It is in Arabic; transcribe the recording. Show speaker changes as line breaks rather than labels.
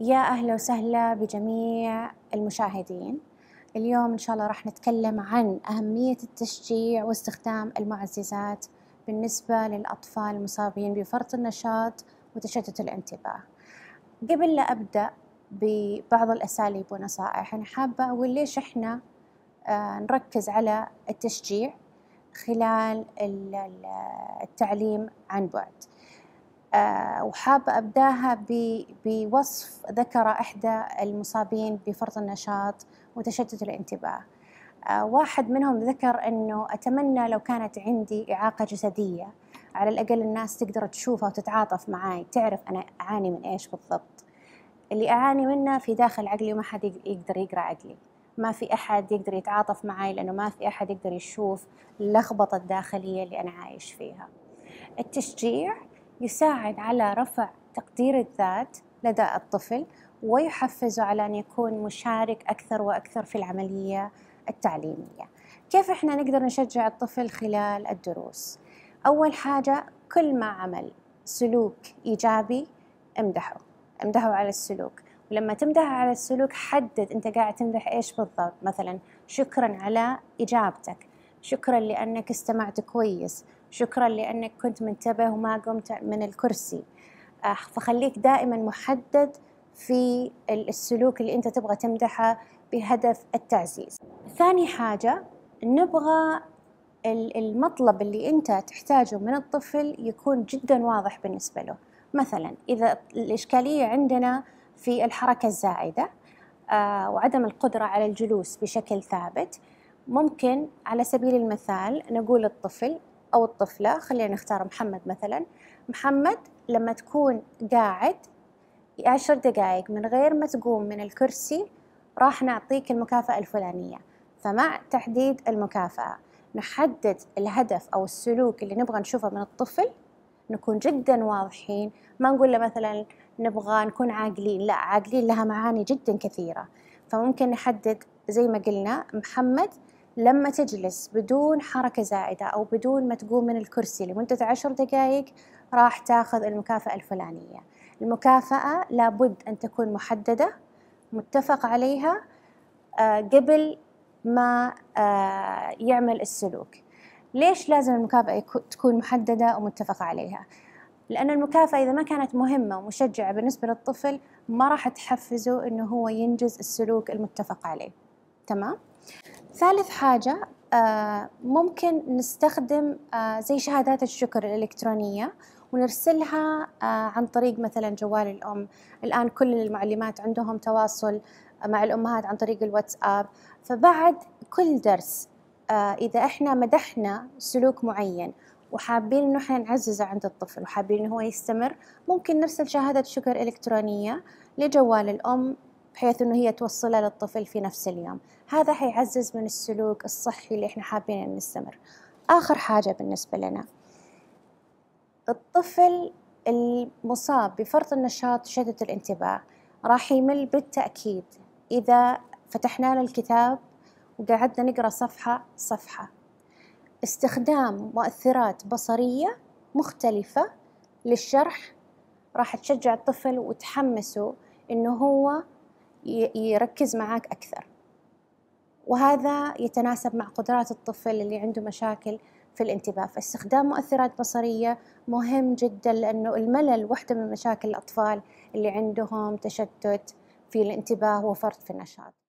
يا أهلا وسهلا بجميع المشاهدين اليوم إن شاء الله راح نتكلم عن أهمية التشجيع واستخدام المعززات بالنسبة للأطفال المصابين بفرط النشاط وتشتت الانتباه قبل لا أبدأ ببعض الأساليب ونصائح أنا حابة أقول ليش إحنا آه، نركز على التشجيع خلال التعليم عن بعد آه، وحابة أبداها بوصف ذكر إحدى المصابين بفرط النشاط وتشتت الانتباه آه، واحد منهم ذكر أنه أتمنى لو كانت عندي إعاقة جسدية على الأقل الناس تقدر تشوفها وتتعاطف معي تعرف أنا أعاني من إيش بالضبط اللي أعاني منه في داخل عقلي وما حد يقدر يقرأ عقلي ما في أحد يقدر يتعاطف معي لأنه ما في أحد يقدر يشوف اللخبطة الداخلية اللي أنا عايش فيها التشجيع يساعد على رفع تقدير الذات لدى الطفل ويحفزه على أن يكون مشارك أكثر وأكثر في العملية التعليمية كيف إحنا نقدر نشجع الطفل خلال الدروس؟ أول حاجة كل ما عمل سلوك إيجابي امدحه امدحه على السلوك ولما تمدح على السلوك حدد انت قاعد تمدح ايش بالضبط مثلا شكرا على اجابتك شكرا لانك استمعت كويس شكرا لأنك كنت منتبه وما قمت من الكرسي آه، فخليك دائما محدد في السلوك اللي أنت تبغى تمدحه بهدف التعزيز ثاني حاجة نبغى المطلب اللي أنت تحتاجه من الطفل يكون جدا واضح بالنسبة له مثلا إذا الإشكالية عندنا في الحركة الزائدة آه، وعدم القدرة على الجلوس بشكل ثابت ممكن على سبيل المثال نقول للطفل أو الطفلة خلينا نختار محمد مثلا محمد لما تكون قاعد عشر دقائق من غير ما تقوم من الكرسي راح نعطيك المكافأة الفلانية فمع تحديد المكافأة نحدد الهدف أو السلوك اللي نبغى نشوفه من الطفل نكون جدا واضحين ما نقول له مثلا نبغى نكون عاقلين لا عاقلين لها معاني جدا كثيرة فممكن نحدد زي ما قلنا محمد لما تجلس بدون حركة زائدة أو بدون ما تقوم من الكرسي لمدة عشر دقائق راح تاخذ المكافأة الفلانية المكافأة لابد أن تكون محددة متفق عليها آه، قبل ما آه، يعمل السلوك ليش لازم المكافأة تكون محددة ومتفق عليها؟ لأن المكافأة إذا ما كانت مهمة ومشجعة بالنسبة للطفل ما راح تحفزه إنه هو ينجز السلوك المتفق عليه تمام؟ ثالث حاجة آه، ممكن نستخدم آه، زي شهادات الشكر الإلكترونية ونرسلها آه، عن طريق مثلا جوال الأم الآن كل المعلمات عندهم تواصل مع الأمهات عن طريق الواتساب فبعد كل درس إذا إحنا مدحنا سلوك معين وحابين إنه إحنا نعززه عند الطفل وحابين إنه هو يستمر ممكن نرسل شهادة شكر إلكترونية لجوال الأم بحيث انه هي توصلها للطفل في نفس اليوم هذا حيعزز من السلوك الصحي اللي احنا حابين انه نستمر اخر حاجه بالنسبه لنا الطفل المصاب بفرط النشاط شدد الانتباه راح يمل بالتأكيد إذا فتحنا له الكتاب وقعدنا نقرأ صفحة صفحة استخدام مؤثرات بصرية مختلفة للشرح راح تشجع الطفل وتحمسه إنه هو يركز معك أكثر وهذا يتناسب مع قدرات الطفل اللي عنده مشاكل في الانتباه فاستخدام مؤثرات بصرية مهم جدا لأنه الملل واحدة من مشاكل الأطفال اللي عندهم تشتت في الانتباه وفرط في النشاط